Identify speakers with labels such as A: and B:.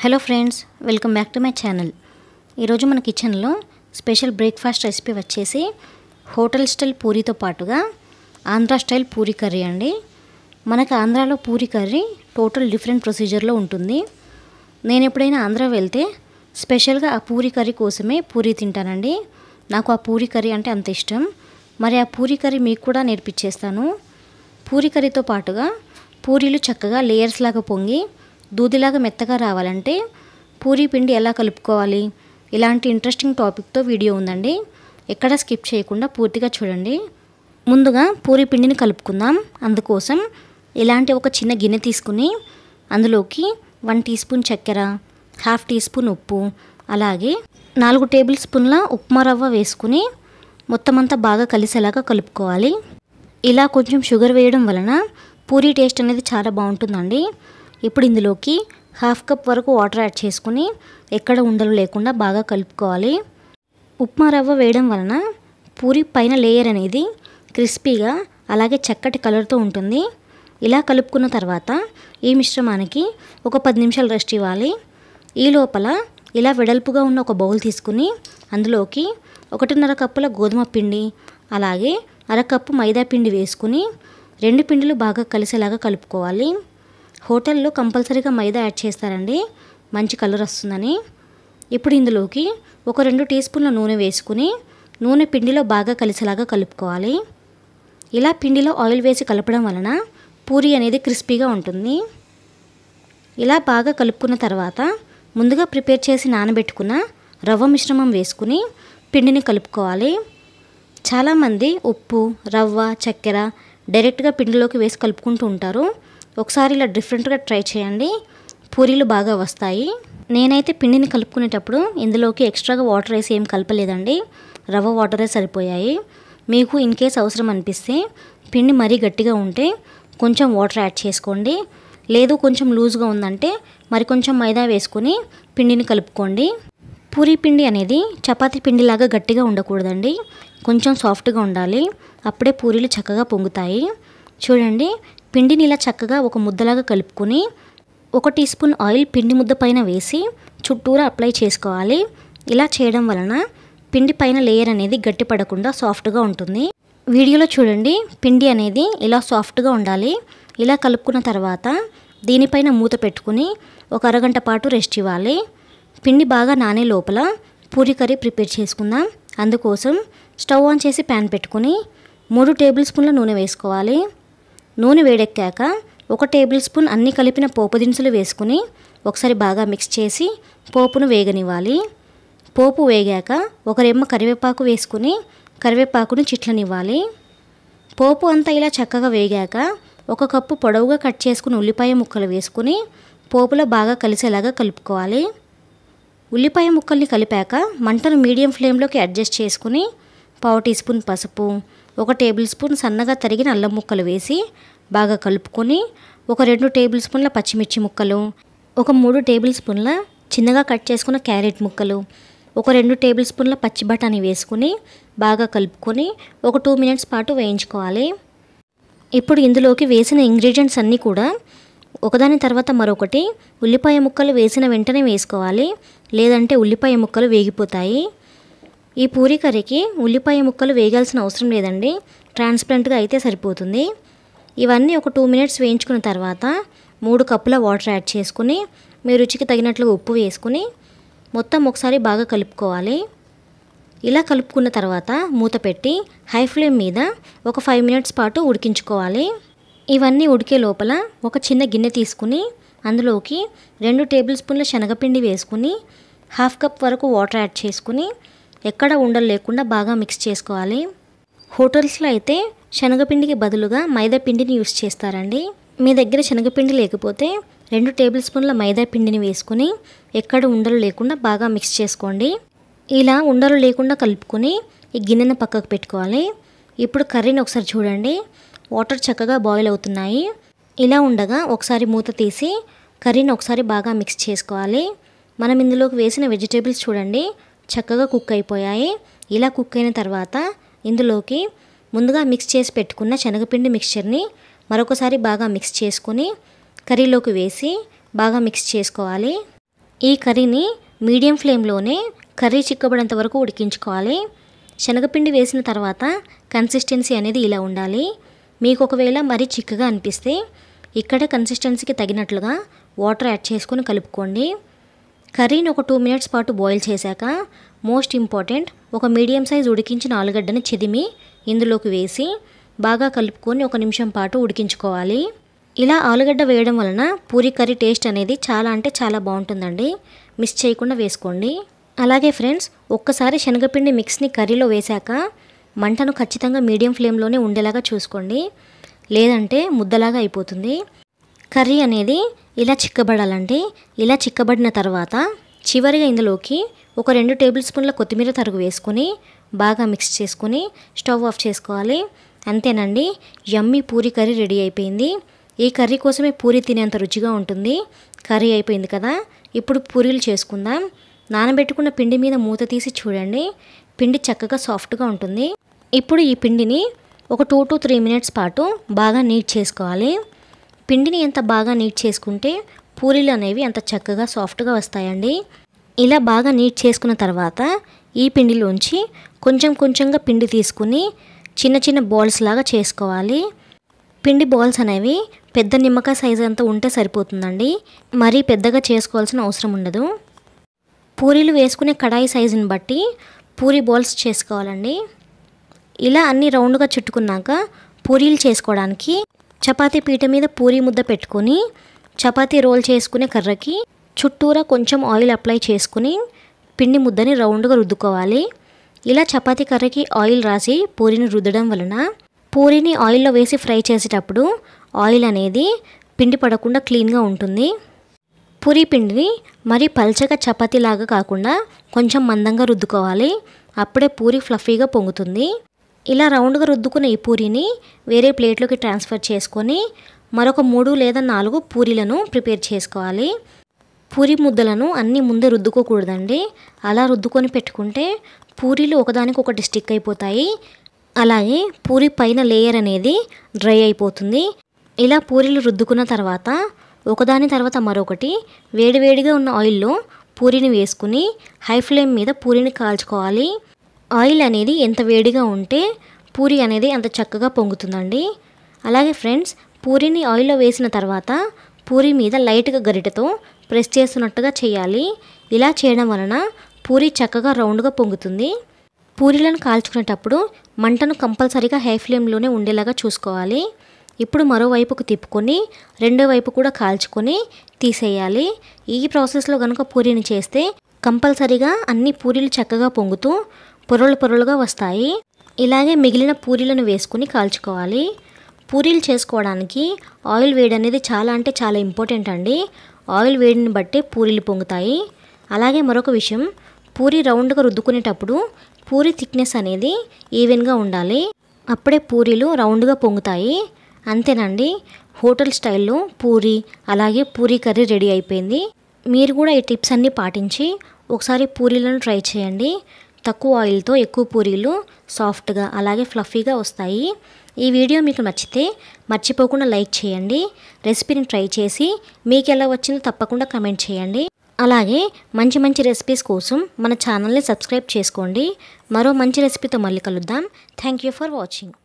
A: hello friends welcome back to my channel ఈరోజు మన కిచెన్లో స్పెషల్ బ్రేక్ఫాస్ట్ రెసిపీ వచ్చేసి హోటల్ స్టైల్ పూరితో పాటుగా ఆంధ్ర స్టైల్ పూరి కర్రీ అండి మనకు ఆంధ్రాలో పూరి కర్రీ టోటల్ డిఫరెంట్ ప్రొసీజర్లో ఉంటుంది నేను ఎప్పుడైనా ఆంధ్ర వెళ్తే స్పెషల్గా ఆ పూరి కర్రీ కోసమే పూరి తింటానండి నాకు ఆ పూరి కర్రీ అంటే అంత ఇష్టం మరి ఆ పూరి కర్రీ మీకు కూడా నేర్పించేస్తాను పూరి కర్రీతో పాటుగా పూరీలు చక్కగా లేయర్స్ లాగా పొంగి దూదిలాగా మెత్తగా రావాలంటే పూరీ పిండి ఎలా కలుపుకోవాలి ఇలాంటి ఇంట్రెస్టింగ్ టాపిక్తో వీడియో ఉందండి ఎక్కడ స్కిప్ చేయకుండా పూర్తిగా చూడండి ముందుగా పూరీ పిండిని కలుపుకుందాం అందుకోసం ఇలాంటి ఒక చిన్న గిన్నె తీసుకుని అందులోకి వన్ టీ స్పూన్ చక్కెర హాఫ్ టీ స్పూన్ ఉప్పు అలాగే నాలుగు టేబుల్ స్పూన్ల ఉప్మా రవ్వ వేసుకుని మొత్తం అంతా బాగా కలిసేలాగా కలుపుకోవాలి ఇలా కొంచెం షుగర్ వేయడం వలన పూరీ టేస్ట్ అనేది చాలా బాగుంటుందండి ఇప్పుడు ఇందులోకి హాఫ్ కప్ వరకు వాటర్ యాడ్ చేసుకుని ఎక్కడ ఉండలు లేకుండా బాగా కలుపుకోవాలి ఉప్మా రవ్వ వేయడం వలన పూరి పైన లేయర్ అనేది క్రిస్పీగా అలాగే చక్కటి కలర్తో ఉంటుంది ఇలా కలుపుకున్న తర్వాత ఈ మిశ్రమానికి ఒక పది నిమిషాలు రెస్ట్ ఇవ్వాలి ఈ లోపల ఇలా వెడల్పుగా ఉన్న ఒక బౌల్ తీసుకుని అందులోకి ఒకటిన్నర కప్పుల గోధుమ పిండి అలాగే అరకప్పు మైదా పిండి వేసుకుని రెండు పిండిలు బాగా కలిసేలాగా కలుపుకోవాలి హోటల్లో కంపల్సరీగా మైదా యాడ్ చేస్తారండి మంచి కలర్ వస్తుందని ఇప్పుడు ఇందులోకి ఒక రెండు టీ స్పూన్ల నూనె వేసుకుని నూనె పిండిలో బాగా కలిసేలాగా కలుపుకోవాలి ఇలా పిండిలో ఆయిల్ వేసి కలపడం వలన పూరి అనేది క్రిస్పీగా ఉంటుంది ఇలా బాగా కలుపుకున్న తర్వాత ముందుగా ప్రిపేర్ చేసి నానబెట్టుకున్న రవ్వ మిశ్రమం వేసుకుని పిండిని కలుపుకోవాలి చాలామంది ఉప్పు రవ్వ చక్కెర డైరెక్ట్గా పిండిలోకి వేసి కలుపుకుంటూ ఉంటారు ఒకసారి ఇలా డిఫరెంట్గా ట్రై చేయండి పూరీలు బాగా వస్తాయి నేనైతే పిండిని కలుపుకునేటప్పుడు ఇందులోకి ఎక్స్ట్రాగా వాటర్ వేసి ఏం కలపలేదండి రవ్వ వాటరే సరిపోయాయి మీకు ఇన్ కేస్ అవసరం అనిపిస్తే పిండి మరీ గట్టిగా ఉంటే కొంచెం వాటర్ యాడ్ చేసుకోండి లేదు కొంచెం లూజ్గా ఉందంటే మరి కొంచెం మైదా వేసుకొని పిండిని కలుపుకోండి పూరి పిండి అనేది చపాతీ పిండిలాగా గట్టిగా ఉండకూడదండి కొంచెం సాఫ్ట్గా ఉండాలి అప్పుడే పూరీలు చక్కగా పొంగుతాయి చూడండి పిండిని ఇలా చక్కగా ఒక ముద్దలాగా కలుపుకొని ఒక టీ స్పూన్ ఆయిల్ పిండి ముద్ద పైన వేసి చుట్టూరా అప్లై చేసుకోవాలి ఇలా చేయడం వలన పిండి పైన లేయర్ అనేది గట్టిపడకుండా సాఫ్ట్గా ఉంటుంది వీడియోలో చూడండి పిండి అనేది ఇలా సాఫ్ట్గా ఉండాలి ఇలా కలుపుకున్న తర్వాత దీనిపైన మూత పెట్టుకుని ఒక అరగంట పాటు రెస్ట్ ఇవ్వాలి పిండి బాగా నానే లోపల పూరి కర్రీ ప్రిపేర్ చేసుకుందాం అందుకోసం స్టవ్ ఆన్ చేసి ప్యాన్ పెట్టుకుని మూడు టేబుల్ స్పూన్ల నూనె వేసుకోవాలి నూనె వేడెక్కాక ఒక టేబుల్ స్పూన్ అన్ని కలిపిన పోపు దినుసులు వేసుకుని ఒకసారి బాగా మిక్స్ చేసి పోపును వేగనివ్వాలి పోపు వేగాక ఒక రెమ్మ కరివేపాకు వేసుకుని కరివేపాకును చిట్లనివ్వాలి పోపు అంతా ఇలా చక్కగా వేగాక ఒక కప్పు పొడవుగా కట్ చేసుకుని ఉల్లిపాయ ముక్కలు వేసుకుని పోపులో బాగా కలిసేలాగా కలుపుకోవాలి ఉల్లిపాయ ముక్కల్ని కలిపాక మంటను మీడియం ఫ్లేమ్లోకి అడ్జస్ట్ చేసుకుని పావు టీ స్పూన్ పసుపు ఒక టేబుల్ స్పూన్ సన్నగా తరిగిన అల్లం ముక్కలు వేసి బాగా కలుపుకొని ఒక రెండు టేబుల్ స్పూన్ల పచ్చిమిర్చి ముక్కలు ఒక మూడు టేబుల్ స్పూన్ల చిన్నగా కట్ చేసుకున్న క్యారెట్ ముక్కలు ఒక రెండు టేబుల్ స్పూన్ల పచ్చి బఠానీ వేసుకుని బాగా కలుపుకొని ఒక టూ మినిట్స్ పాటు వేయించుకోవాలి ఇప్పుడు ఇందులోకి వేసిన ఇంగ్రీడియంట్స్ అన్నీ కూడా ఒకదాని తర్వాత మరొకటి ఉల్లిపాయ ముక్కలు వేసిన వెంటనే వేసుకోవాలి లేదంటే ఉల్లిపాయ ముక్కలు వేగిపోతాయి ఈ పూరీ కర్రీకి ఉల్లిపాయ ముక్కలు వేయాల్సిన అవసరం లేదండి ట్రాన్స్పరెంట్గా అయితే సరిపోతుంది ఇవన్నీ ఒక టూ మినిట్స్ వేయించుకున్న తర్వాత మూడు కప్పుల వాటర్ యాడ్ చేసుకుని మీ రుచికి తగినట్లుగా ఉప్పు వేసుకుని మొత్తం ఒకసారి బాగా కలుపుకోవాలి ఇలా కలుపుకున్న తర్వాత మూత పెట్టి హై ఫ్లేమ్ మీద ఒక ఫైవ్ మినిట్స్ పాటు ఉడికించుకోవాలి ఇవన్నీ ఉడికే లోపల ఒక చిన్న గిన్నె తీసుకుని అందులోకి రెండు టేబుల్ స్పూన్ల శనగపిండి వేసుకుని హాఫ్ కప్ వరకు వాటర్ యాడ్ చేసుకుని ఎక్కడ ఉండలు లేకుండా బాగా మిక్స్ చేసుకోవాలి హోటల్స్లో అయితే శనగపిండికి బదులుగా మైదా పిండిని యూస్ చేస్తారండి మీ దగ్గర శనగపిండి లేకపోతే రెండు టేబుల్ స్పూన్ల మైదా పిండిని వేసుకుని ఎక్కడ ఉండలు లేకుండా బాగా మిక్స్ చేసుకోండి ఇలా ఉండలు లేకుండా కలుపుకొని ఈ గిన్నెను పక్కకు పెట్టుకోవాలి ఇప్పుడు కర్రీని ఒకసారి చూడండి వాటర్ చక్కగా బాయిల్ అవుతున్నాయి ఇలా ఉండగా ఒకసారి మూత తీసి కర్రీని ఒకసారి బాగా మిక్స్ చేసుకోవాలి మనం ఇందులోకి వేసిన వెజిటేబుల్స్ చూడండి చక్కగా కుక్ అయిపోయాయి ఇలా కుక్ అయిన తర్వాత ఇందులోకి ముందుగా మిక్స్ చేసి పెట్టుకున్న శనగపిండి మిక్స్చర్ని మరొకసారి బాగా మిక్స్ చేసుకొని కర్రీలోకి వేసి బాగా మిక్స్ చేసుకోవాలి ఈ కర్రీని మీడియం ఫ్లేమ్లోనే కర్రీ చిక్కబడేంత వరకు ఉడికించుకోవాలి శనగపిండి వేసిన తర్వాత కన్సిస్టెన్సీ అనేది ఇలా ఉండాలి మీకు ఒకవేళ మరీ చిక్కగా అనిపిస్తే ఇక్కడ కన్సిస్టెన్సీకి తగినట్లుగా వాటర్ యాడ్ చేసుకొని కలుపుకోండి కర్రీని ఒక టూ మినిట్స్ పాటు బాయిల్ చేశాక మోస్ట్ ఇంపార్టెంట్ ఒక మీడియం సైజ్ ఉడికించిన ఆలుగడ్డని చిదిమి ఇందులోకి వేసి బాగా కలుపుకొని ఒక నిమిషం పాటు ఉడికించుకోవాలి ఇలా ఆలుగడ్డ వేయడం వలన పూరి కర్రీ టేస్ట్ అనేది చాలా అంటే చాలా బాగుంటుందండి మిస్ చేయకుండా వేసుకోండి అలాగే ఫ్రెండ్స్ ఒక్కసారి శనగపిండి మిక్స్ని కర్రీలో వేశాక మంటను ఖచ్చితంగా మీడియం ఫ్లేమ్లోనే ఉండేలాగా చూసుకోండి లేదంటే ముద్దలాగా అయిపోతుంది కర్రీ అనేది ఇలా చిక్కబడాలండి ఇలా చిక్కబడిన తర్వాత చివరిగా ఇందులోకి ఒక రెండు టేబుల్ స్పూన్ల కొత్తిమీర తరుగు వేసుకొని బాగా మిక్స్ చేసుకొని స్టవ్ ఆఫ్ చేసుకోవాలి అంతేనండి యమ్మీ పూరి కర్రీ రెడీ అయిపోయింది ఈ కర్రీ కోసమే పూరి తినేంత రుచిగా ఉంటుంది కర్రీ అయిపోయింది కదా ఇప్పుడు పూరీలు చేసుకుందాం నానబెట్టుకున్న పిండి మీద మూత తీసి చూడండి పిండి చక్కగా సాఫ్ట్గా ఉంటుంది ఇప్పుడు ఈ పిండిని ఒక టూ టు త్రీ మినిట్స్ పాటు బాగా నీట్ చేసుకోవాలి పిండిని ఎంత బాగా నీట్ చేసుకుంటే పూరీలు అనేవి అంత చక్కగా సాఫ్ట్గా వస్తాయండి ఇలా బాగా నీట్ చేసుకున్న తర్వాత ఈ పిండిలోంచి కొంచెం కొంచెంగా పిండి తీసుకుని చిన్న చిన్న బాల్స్ లాగా చేసుకోవాలి పిండి బాల్స్ అనేవి పెద్ద నిమ్మకాయ సైజు అంతా ఉంటే సరిపోతుందండి మరీ పెద్దగా చేసుకోవాల్సిన అవసరం ఉండదు పూరీలు వేసుకునే కడాయి సైజుని బట్టి పూరి బాల్స్ చేసుకోవాలండి ఇలా అన్ని రౌండ్గా చుట్టుకున్నాక పూరీలు చేసుకోవడానికి చపాతీ పీట మీద పూరి ముద్ద పెట్టుకొని చపాతీ రోల్ చేసుకునే కర్రకి చుట్టూరా కొంచెం ఆయిల్ అప్లై చేసుకుని పిండి ముద్దని రౌండ్గా రుద్దుకోవాలి ఇలా చపాతీ కర్రకి ఆయిల్ రాసి పూరిని రుద్దడం వలన పూరిని ఆయిల్లో వేసి ఫ్రై చేసేటప్పుడు ఆయిల్ అనేది పిండి పడకుండా క్లీన్గా ఉంటుంది పూరి పిండిని మరీ పల్చగా చపాతీలాగా కాకుండా కొంచెం మందంగా రుద్దుకోవాలి అప్పుడే పూరి ఫ్లఫీగా పొంగుతుంది ఇలా రౌండ్గా రుద్దుకున్న ఈ పూరిని వేరే ప్లేట్లోకి ట్రాన్స్ఫర్ చేసుకొని మరొక మూడు లేదా నాలుగు పూరీలను ప్రిపేర్ చేసుకోవాలి పూరి ముద్దలను అన్నీ ముందే రుద్దుకోకూడదండి అలా రుద్దుకొని పెట్టుకుంటే పూరీలు ఒకదానికి ఒకటి స్టిక్ అయిపోతాయి అలాగే పూరి పైన లేయర్ అనేది డ్రై అయిపోతుంది ఇలా పూరీలు రుద్దుకున్న తర్వాత ఒకదాని తర్వాత మరొకటి వేడివేడిగా ఉన్న ఆయిల్లో పూరిని వేసుకుని హై ఫ్లేమ్ మీద పూరిని కాల్చుకోవాలి ఆయిల్ అనేది ఎంత వేడిగా ఉంటే పూరి అనేది అంత చక్కగా పొంగుతుందండి అలాగే ఫ్రెండ్స్ పూరిని ఆయిల్లో వేసిన తర్వాత పూరి మీద లైట్గా గరిటతో ప్రెస్ చేస్తున్నట్టుగా చేయాలి ఇలా చేయడం వలన పూరి చక్కగా రౌండ్గా పొంగుతుంది పూరీలను కాల్చుకునేటప్పుడు మంటను కంపల్సరీగా హై ఫ్లేమ్లోనే ఉండేలాగా చూసుకోవాలి ఇప్పుడు మరోవైపుకు తిప్పుకొని రెండో వైపు కూడా కాల్చుకొని తీసేయాలి ఈ ప్రాసెస్లో కనుక పూరిని చేస్తే కంపల్సరీగా అన్ని పూరీలు చక్కగా పొంగుతూ పొరలు పొరలుగా వస్తాయి ఇలాగే మిగిలిన పూరీలను వేసుకుని కాల్చుకోవాలి పూరీలు చేసుకోవడానికి ఆయిల్ వేడి అనేది చాలా అంటే చాలా ఇంపార్టెంట్ అండి ఆయిల్ వేడిని బట్టి పూరీలు పొంగుతాయి అలాగే మరొక విషయం పూరి రౌండ్గా రుద్దుకునేటప్పుడు పూరి థిక్నెస్ అనేది ఈవెన్గా ఉండాలి అప్పుడే పూరీలు రౌండ్గా పొంగుతాయి అంతేనండి హోటల్ స్టైల్లో పూరి అలాగే పూరి కర్రీ రెడీ అయిపోయింది మీరు కూడా ఈ టిప్స్ అన్నీ పాటించి ఒకసారి పూరీలను ట్రై చేయండి తక్కువ ఆయిల్తో ఎక్కువ పూరీలు సాఫ్ట్గా అలాగే ఫ్లఫీగా వస్తాయి ఈ వీడియో మీకు నచ్చితే మర్చిపోకుండా లైక్ చేయండి రెసిపీని ట్రై చేసి మీకు ఎలా వచ్చిందో తప్పకుండా కమెంట్ చేయండి అలాగే మంచి మంచి రెసిపీస్ కోసం మన ఛానల్ని సబ్స్క్రైబ్ చేసుకోండి మరో మంచి రెసిపీతో మళ్ళీ కలుద్దాం థ్యాంక్ ఫర్ వాచింగ్